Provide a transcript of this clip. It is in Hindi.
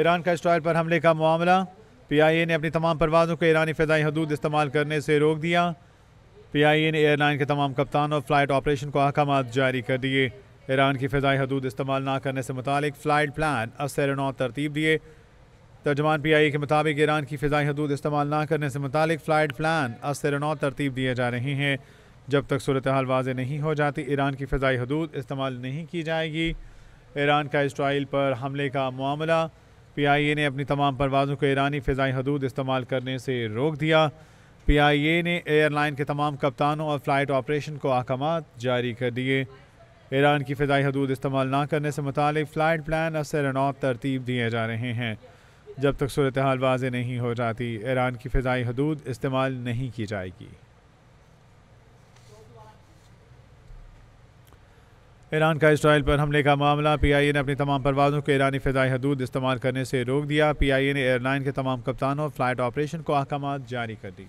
ईरान का इसराइल पर हमले का मामला पी आई ए ने अपनी तमाम परवाज़ों को ईरानी फ़जाई हदूद इस्तेमाल करने से रोक दिया पी आई ए ने एयरलाइन के तमाम कप्तान और फ्लाइट ऑपरेशन को अहकाम जारी कर दिए ईरान की फ़िज़ाई हदूद इस्तेमाल ना करने से मुतक फ़्लाइट प्लान अब नौ तरतीब दिए तर्जमान पी आई ए के मुताबिक ईरान की फजाई हदूद इस्तेमाल ना करने से मुतक फ़्लाइट प्लान अब नौ तरतीब दिए जा रहे हैं जब तक सूरत हाल वाज नहीं हो जाती ईरान की फ़जाई हदूद इस्तेमाल नहीं की जाएगी ईरान का इसराइल पर हमले का मामला पीआईए ने अपनी तमाम परवाज़ों को ईरानी फ़िज़ाई हदूद इस्तेमाल करने से रोक दिया पीआईए ने एयरलाइन के तमाम कप्तानों और फ्लाइट ऑपरेशन को अहकाम जारी कर दिए ईरान की फ़िज़ाई हदूद इस्तेमाल ना करने से मुतल फ़्लाइट प्लान असर नौ तरतीब दिए जा रहे हैं जब तक सूरत हाल वाज नहीं हो जाती ईरान की फ़िज़ाई हदूद इस्तेमाल नहीं की जाएगी ईरान का इसराइल पर हमले का मामला पीआईए ने अपनी तमाम परवाज़ों को ईरानी फ़िदाई हदूद इस्तेमाल करने से रोक दिया पीआईए ने एयरलाइन के तमाम कप्तानों फ्लाइट ऑपरेशन को अहकाम जारी कर दिए